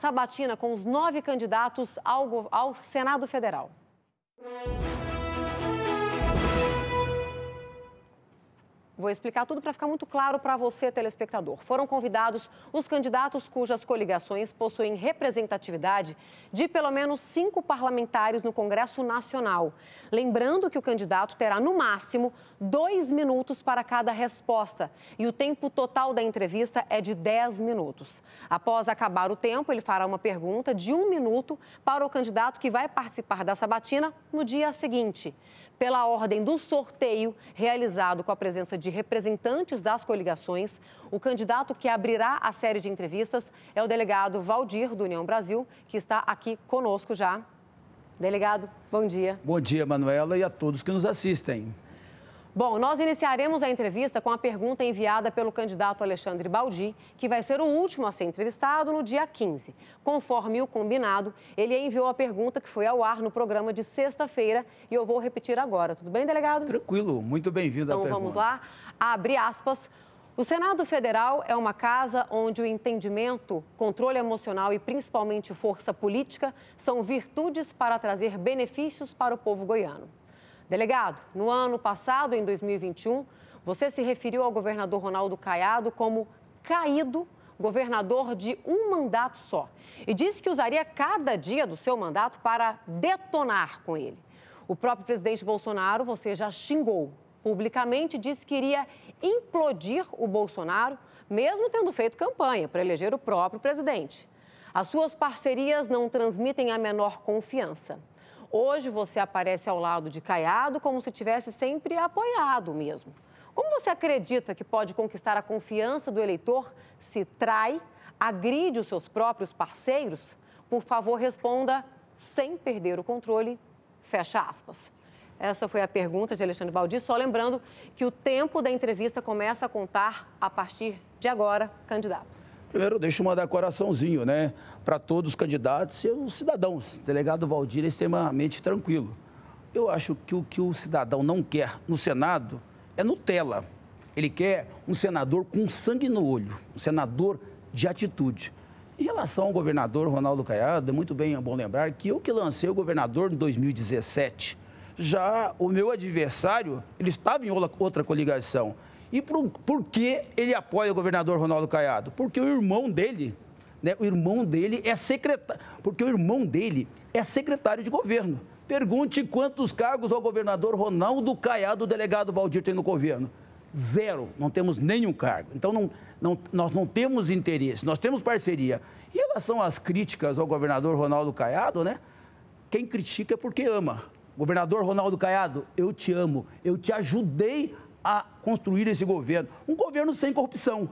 sabatina com os nove candidatos ao, ao Senado Federal. Vou explicar tudo para ficar muito claro para você, telespectador. Foram convidados os candidatos cujas coligações possuem representatividade de pelo menos cinco parlamentares no Congresso Nacional. Lembrando que o candidato terá, no máximo, dois minutos para cada resposta e o tempo total da entrevista é de dez minutos. Após acabar o tempo, ele fará uma pergunta de um minuto para o candidato que vai participar da sabatina no dia seguinte. Pela ordem do sorteio realizado com a presença de de representantes das coligações. O candidato que abrirá a série de entrevistas é o delegado Valdir, do União Brasil, que está aqui conosco já. Delegado, bom dia. Bom dia, Manuela, e a todos que nos assistem. Bom, nós iniciaremos a entrevista com a pergunta enviada pelo candidato Alexandre Baldi, que vai ser o último a ser entrevistado no dia 15. Conforme o combinado, ele enviou a pergunta que foi ao ar no programa de sexta-feira e eu vou repetir agora. Tudo bem, delegado? Tranquilo, muito bem-vindo então, à pergunta. Então vamos lá. Abre aspas. O Senado Federal é uma casa onde o entendimento, controle emocional e principalmente força política são virtudes para trazer benefícios para o povo goiano. Delegado, no ano passado, em 2021, você se referiu ao governador Ronaldo Caiado como caído governador de um mandato só e disse que usaria cada dia do seu mandato para detonar com ele. O próprio presidente Bolsonaro, você já xingou publicamente, disse que iria implodir o Bolsonaro, mesmo tendo feito campanha para eleger o próprio presidente. As suas parcerias não transmitem a menor confiança. Hoje você aparece ao lado de Caiado como se tivesse sempre apoiado mesmo. Como você acredita que pode conquistar a confiança do eleitor se trai, agride os seus próprios parceiros? Por favor, responda sem perder o controle. Fecha aspas. Essa foi a pergunta de Alexandre Baldi. Só lembrando que o tempo da entrevista começa a contar a partir de agora, candidato. Primeiro, deixa eu mandar coraçãozinho, né? Para todos os candidatos e os cidadãos. O delegado Valdir é extremamente tranquilo. Eu acho que o que o cidadão não quer no Senado é Nutella. Ele quer um senador com sangue no olho, um senador de atitude. Em relação ao governador Ronaldo Caiado, é muito bem é bom lembrar que eu que lancei o governador em 2017. Já o meu adversário, ele estava em outra coligação. E por, por que ele apoia o governador Ronaldo Caiado? Porque o irmão dele, né, o irmão dele é secretário, porque o irmão dele é secretário de governo. Pergunte quantos cargos ao governador Ronaldo Caiado, o delegado Valdir, tem no governo zero, não temos nenhum cargo. Então, não, não, nós não temos interesse, nós temos parceria. Em relação às críticas ao governador Ronaldo Caiado, né? Quem critica é porque ama. Governador Ronaldo Caiado, eu te amo, eu te ajudei a construir esse governo. Um governo sem corrupção.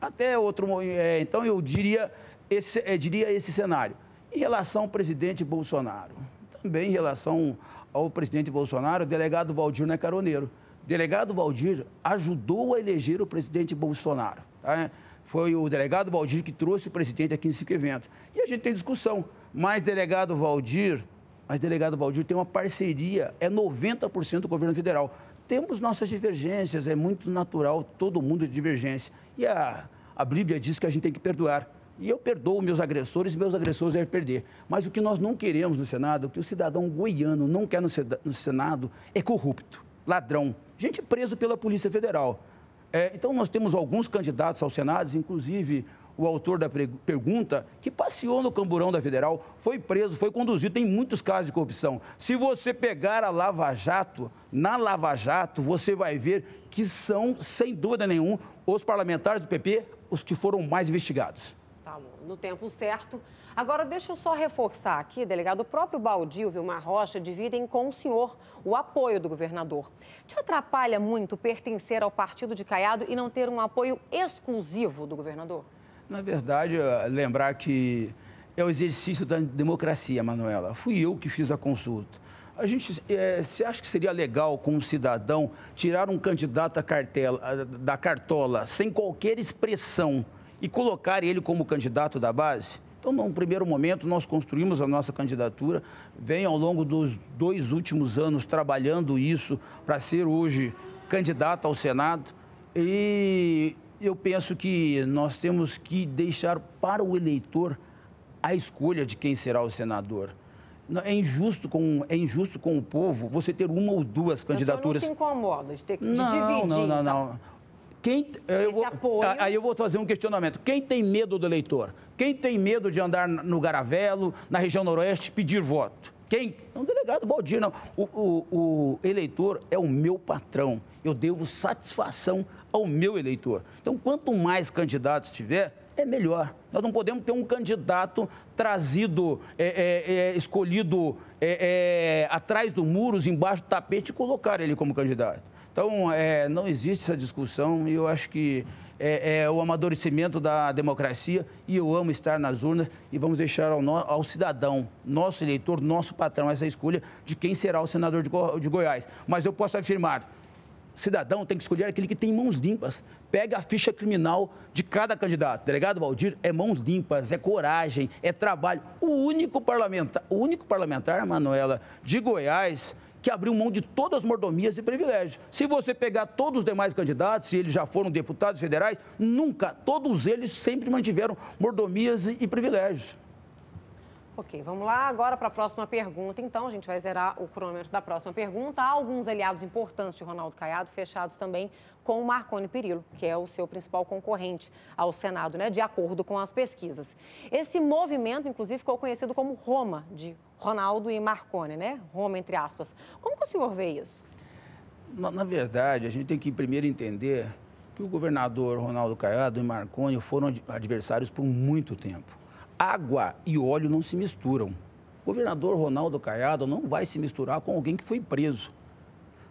Até outro. É, então, eu diria esse, é, diria esse cenário. Em relação ao presidente Bolsonaro, também em relação ao presidente Bolsonaro, o delegado Valdir não é caroneiro. O delegado Valdir ajudou a eleger o presidente Bolsonaro. Tá? Foi o delegado Valdir que trouxe o presidente aqui nesse evento E a gente tem discussão. Mas delegado Valdir, mas delegado Valdir tem uma parceria, é 90% do governo federal temos nossas divergências, é muito natural todo mundo de divergência. E a, a Bíblia diz que a gente tem que perdoar. E eu perdoo meus agressores, meus agressores devem perder. Mas o que nós não queremos no Senado, o que o cidadão goiano não quer no Senado, é corrupto, ladrão, gente preso pela Polícia Federal. É, então, nós temos alguns candidatos ao Senado, inclusive o autor da pergunta, que passeou no camburão da Federal, foi preso, foi conduzido, tem muitos casos de corrupção. Se você pegar a Lava Jato, na Lava Jato, você vai ver que são, sem dúvida nenhuma, os parlamentares do PP os que foram mais investigados. Tá bom, no tempo certo. Agora, deixa eu só reforçar aqui, delegado, o próprio Baldio Vilmar Rocha dividem com o senhor o apoio do governador. Te atrapalha muito pertencer ao partido de Caiado e não ter um apoio exclusivo do governador? Na verdade, eh, lembrar que é o exercício da democracia, Manuela. Fui eu que fiz a consulta. A gente, é, você acha que seria legal, como cidadão, tirar um candidato da, cartela, da cartola sem qualquer expressão e colocar ele como candidato da base? Então, num primeiro momento, nós construímos a nossa candidatura, vem ao longo dos dois últimos anos trabalhando isso para ser hoje candidato ao Senado. E eu penso que nós temos que deixar para o eleitor a escolha de quem será o senador. É injusto com, é injusto com o povo você ter uma ou duas candidaturas. Mas não se incomoda de ter que não, dividir. Não, não, então. não. Quem, eu vou, apoio... Aí eu vou fazer um questionamento. Quem tem medo do eleitor? Quem tem medo de andar no Garavelo, na região noroeste, pedir voto? Quem? Não, é delegado Valdir, não. O, o, o eleitor é o meu patrão. Eu devo satisfação ao meu eleitor. Então, quanto mais candidatos tiver, é melhor. Nós não podemos ter um candidato trazido, é, é, é, escolhido é, é, atrás do muros, embaixo do tapete e colocar ele como candidato. Então, não existe essa discussão e eu acho que é, é, o amadurecimento da democracia e eu amo estar nas urnas e vamos deixar ao, no, ao cidadão, nosso eleitor, nosso patrão, essa escolha de quem será o senador de, Go, de Goiás. Mas eu posso afirmar, cidadão tem que escolher aquele que tem mãos limpas. Pega a ficha criminal de cada candidato. Delegado Valdir é mãos limpas, é coragem, é trabalho. O único parlamentar, o único parlamentar, Manuela, de Goiás que abriu mão de todas as mordomias e privilégios. Se você pegar todos os demais candidatos, se eles já foram deputados federais, nunca, todos eles sempre mantiveram mordomias e privilégios. Ok, vamos lá agora para a próxima pergunta. Então, a gente vai zerar o cronômetro da próxima pergunta. Há alguns aliados importantes de Ronaldo Caiado, fechados também com o Marconi Perillo, que é o seu principal concorrente ao Senado, né, de acordo com as pesquisas. Esse movimento, inclusive, ficou conhecido como Roma, de Ronaldo e Marconi, né? Roma, entre aspas. Como que o senhor vê isso? Na, na verdade, a gente tem que primeiro entender que o governador Ronaldo Caiado e Marconi foram adversários por muito tempo Água e óleo não se misturam. O governador Ronaldo Caiado não vai se misturar com alguém que foi preso.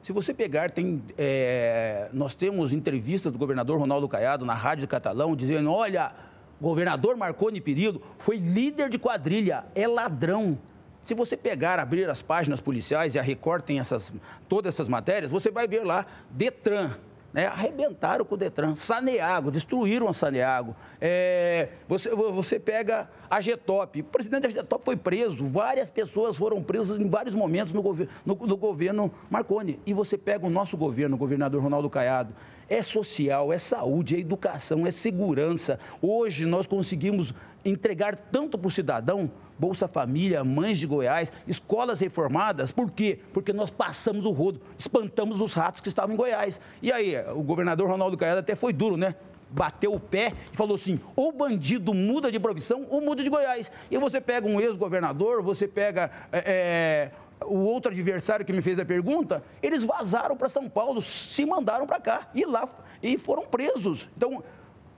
Se você pegar, tem, é, nós temos entrevistas do governador Ronaldo Caiado na Rádio Catalão dizendo: olha, governador Marconi Perillo foi líder de quadrilha, é ladrão. Se você pegar, abrir as páginas policiais e a Record tem essas, todas essas matérias, você vai ver lá Detran, né, arrebentaram com o Detran, Saneago, destruíram a Saneago. É, você, você pega a Getop, o presidente da Getop foi preso, várias pessoas foram presas em vários momentos no, no, no governo Marconi. E você pega o nosso governo, o governador Ronaldo Caiado, é social, é saúde, é educação, é segurança. Hoje nós conseguimos entregar tanto para o cidadão, Bolsa Família, Mães de Goiás, escolas reformadas, por quê? Porque nós passamos o rodo, espantamos os ratos que estavam em Goiás. E aí, o governador Ronaldo Caiado até foi duro, né? bateu o pé e falou assim: ou bandido muda de profissão ou muda de Goiás. E você pega um ex-governador, você pega é, é o outro adversário que me fez a pergunta, eles vazaram para São Paulo, se mandaram para cá e lá e foram presos. Então,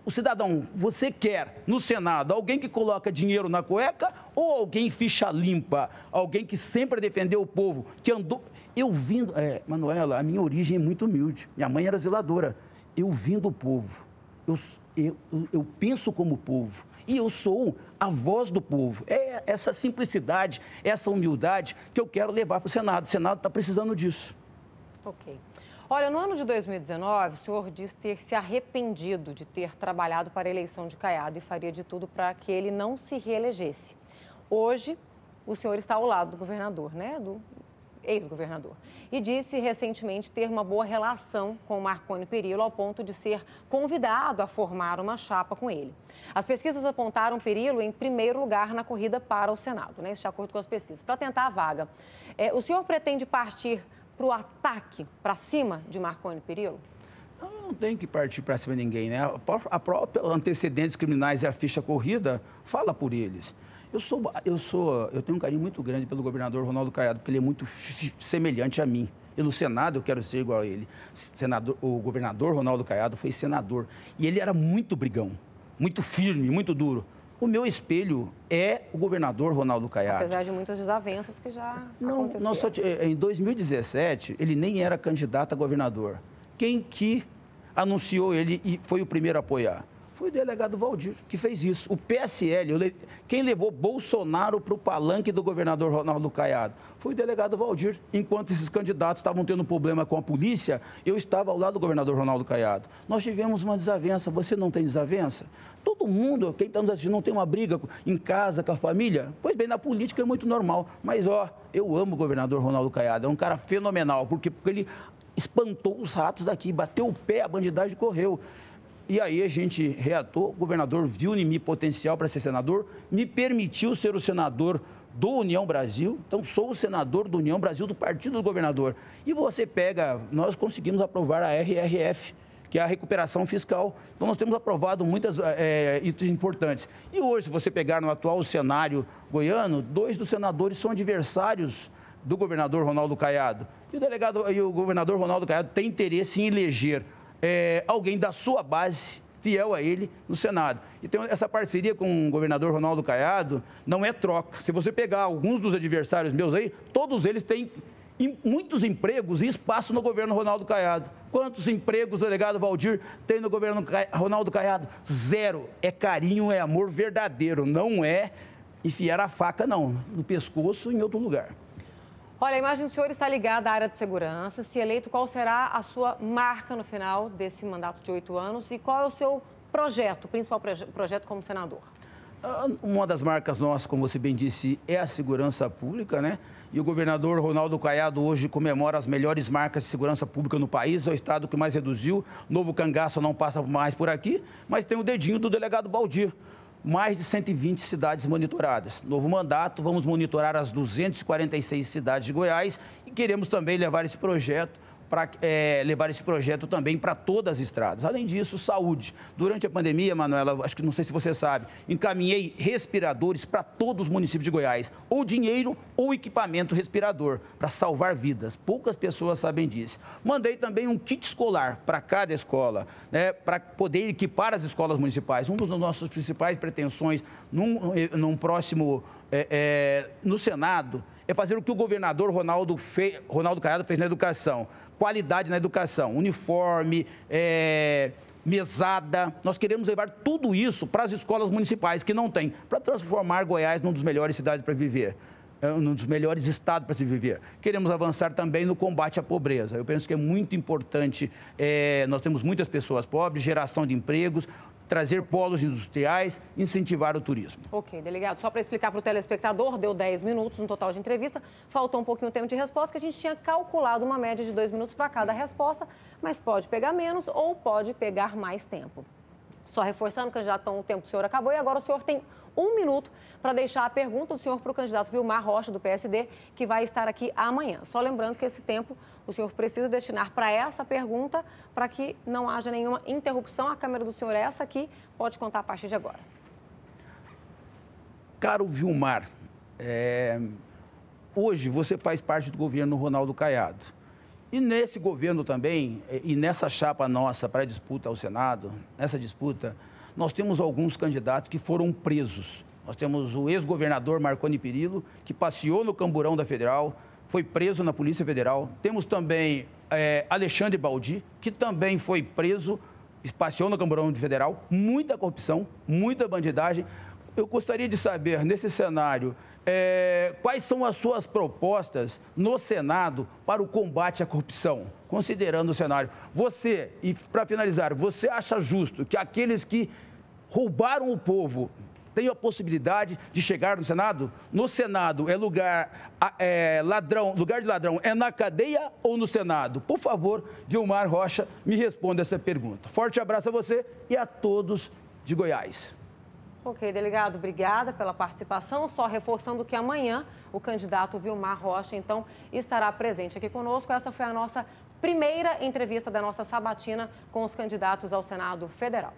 o cidadão, você quer no Senado alguém que coloca dinheiro na cueca ou alguém ficha limpa, alguém que sempre defendeu o povo, que andou. Eu vim, é, Manuela, a minha origem é muito humilde. Minha mãe era zeladora. Eu vim do povo. Eu, eu, eu penso como povo e eu sou a voz do povo. É essa simplicidade, essa humildade que eu quero levar para o Senado. O Senado está precisando disso. Ok. Olha, no ano de 2019, o senhor diz ter se arrependido de ter trabalhado para a eleição de Caiado e faria de tudo para que ele não se reelegesse. Hoje, o senhor está ao lado do governador, né? Do ex-governador, e disse recentemente ter uma boa relação com Marconi Perillo ao ponto de ser convidado a formar uma chapa com ele. As pesquisas apontaram Perillo em primeiro lugar na corrida para o Senado, né? Isso de acordo com as pesquisas. Para tentar a vaga, é, o senhor pretende partir para o ataque, para cima de Marconi Perillo? não tem que partir para cima de ninguém, né? A própria antecedentes criminais e a ficha corrida fala por eles. Eu sou, eu sou, eu tenho um carinho muito grande pelo governador Ronaldo Caiado, porque ele é muito semelhante a mim. E no Senado eu quero ser igual a ele. Senador, o governador Ronaldo Caiado foi senador. E ele era muito brigão, muito firme, muito duro. O meu espelho é o governador Ronaldo Caiado. Apesar de muitas desavenças que já Não, aconteceram. Eh, em 2017, ele nem era candidato a governador. Quem que anunciou ele e foi o primeiro a apoiar? Foi o delegado Valdir que fez isso. O PSL, quem levou Bolsonaro para o palanque do governador Ronaldo Caiado? Foi o delegado Valdir. Enquanto esses candidatos estavam tendo problema com a polícia, eu estava ao lado do governador Ronaldo Caiado. Nós tivemos uma desavença. Você não tem desavença? Todo mundo, quem está nos assistindo, não tem uma briga em casa, com a família? Pois bem, na política é muito normal. Mas, ó, eu amo o governador Ronaldo Caiado. É um cara fenomenal, porque, porque ele espantou os ratos daqui, bateu o pé, a bandidagem correu. E aí a gente reatou, o governador viu em mim potencial para ser senador, me permitiu ser o senador do União Brasil, então sou o senador do União Brasil do partido do governador. E você pega, nós conseguimos aprovar a RRF, que é a recuperação fiscal. Então nós temos aprovado muitas é, itens importantes. E hoje, se você pegar no atual cenário goiano, dois dos senadores são adversários do governador Ronaldo Caiado. E o delegado e o governador Ronaldo Caiado tem interesse em eleger é, alguém da sua base fiel a ele no Senado. Então, essa parceria com o governador Ronaldo Caiado não é troca. Se você pegar alguns dos adversários meus aí, todos eles têm muitos empregos e espaço no governo Ronaldo Caiado. Quantos empregos o delegado Valdir tem no governo Ronaldo Caiado? Zero. É carinho, é amor verdadeiro, não é enfiar a faca, não, no pescoço em outro lugar. Olha, a imagem do senhor está ligada à área de segurança. Se eleito, qual será a sua marca no final desse mandato de oito anos e qual é o seu projeto, o principal projeto como senador? Ah, uma das marcas nossas, como você bem disse, é a segurança pública, né? E o governador Ronaldo Caiado hoje comemora as melhores marcas de segurança pública no país, é o estado que mais reduziu. Novo cangaço não passa mais por aqui, mas tem o dedinho do delegado Baldir mais de 120 cidades monitoradas. Novo mandato, vamos monitorar as 246 cidades de Goiás e queremos também levar esse projeto para é, levar esse projeto também para todas as estradas. Além disso, saúde. Durante a pandemia, Manuela, acho que não sei se você sabe, encaminhei respiradores para todos os municípios de Goiás, ou dinheiro ou equipamento respirador, para salvar vidas. Poucas pessoas sabem disso. Mandei também um kit escolar para cada escola, né, para poder equipar as escolas municipais. Um dos nossos principais pretensões num, num próximo é, é, no Senado é fazer o que o governador Ronaldo, fe... Ronaldo Caiado fez na educação. Qualidade na educação, uniforme, é, mesada. Nós queremos levar tudo isso para as escolas municipais que não têm, para transformar Goiás num dos melhores cidades para viver, é, num dos melhores estados para se viver. Queremos avançar também no combate à pobreza. Eu penso que é muito importante. É, nós temos muitas pessoas pobres, geração de empregos trazer polos industriais, incentivar o turismo. Ok, delegado, só para explicar para o telespectador, deu 10 minutos no total de entrevista, faltou um pouquinho o tempo de resposta, que a gente tinha calculado uma média de 2 minutos para cada resposta, mas pode pegar menos ou pode pegar mais tempo. Só reforçando, candidato, está o tempo que o senhor acabou e agora o senhor tem um minuto para deixar a pergunta do senhor para o candidato Vilmar Rocha, do PSD, que vai estar aqui amanhã. Só lembrando que esse tempo o senhor precisa destinar para essa pergunta, para que não haja nenhuma interrupção. A câmera do senhor é essa aqui, pode contar a partir de agora. Caro Vilmar, é... hoje você faz parte do governo Ronaldo Caiado. E nesse governo também, e nessa chapa nossa para a disputa ao Senado, essa disputa, nós temos alguns candidatos que foram presos. Nós temos o ex-governador Marconi Perillo, que passeou no camburão da Federal, foi preso na Polícia Federal. Temos também é, Alexandre Baldi, que também foi preso, passeou no camburão da Federal. Muita corrupção, muita bandidagem eu gostaria de saber, nesse cenário, é, quais são as suas propostas no Senado para o combate à corrupção, considerando o cenário. Você, e para finalizar, você acha justo que aqueles que roubaram o povo tenham a possibilidade de chegar no Senado? No Senado é lugar é, ladrão, lugar de ladrão é na cadeia ou no Senado? Por favor, Gilmar Rocha, me responda essa pergunta. Forte abraço a você e a todos de Goiás. Ok, delegado, obrigada pela participação. Só reforçando que amanhã o candidato Vilmar Rocha, então, estará presente aqui conosco. Essa foi a nossa primeira entrevista da nossa sabatina com os candidatos ao Senado Federal.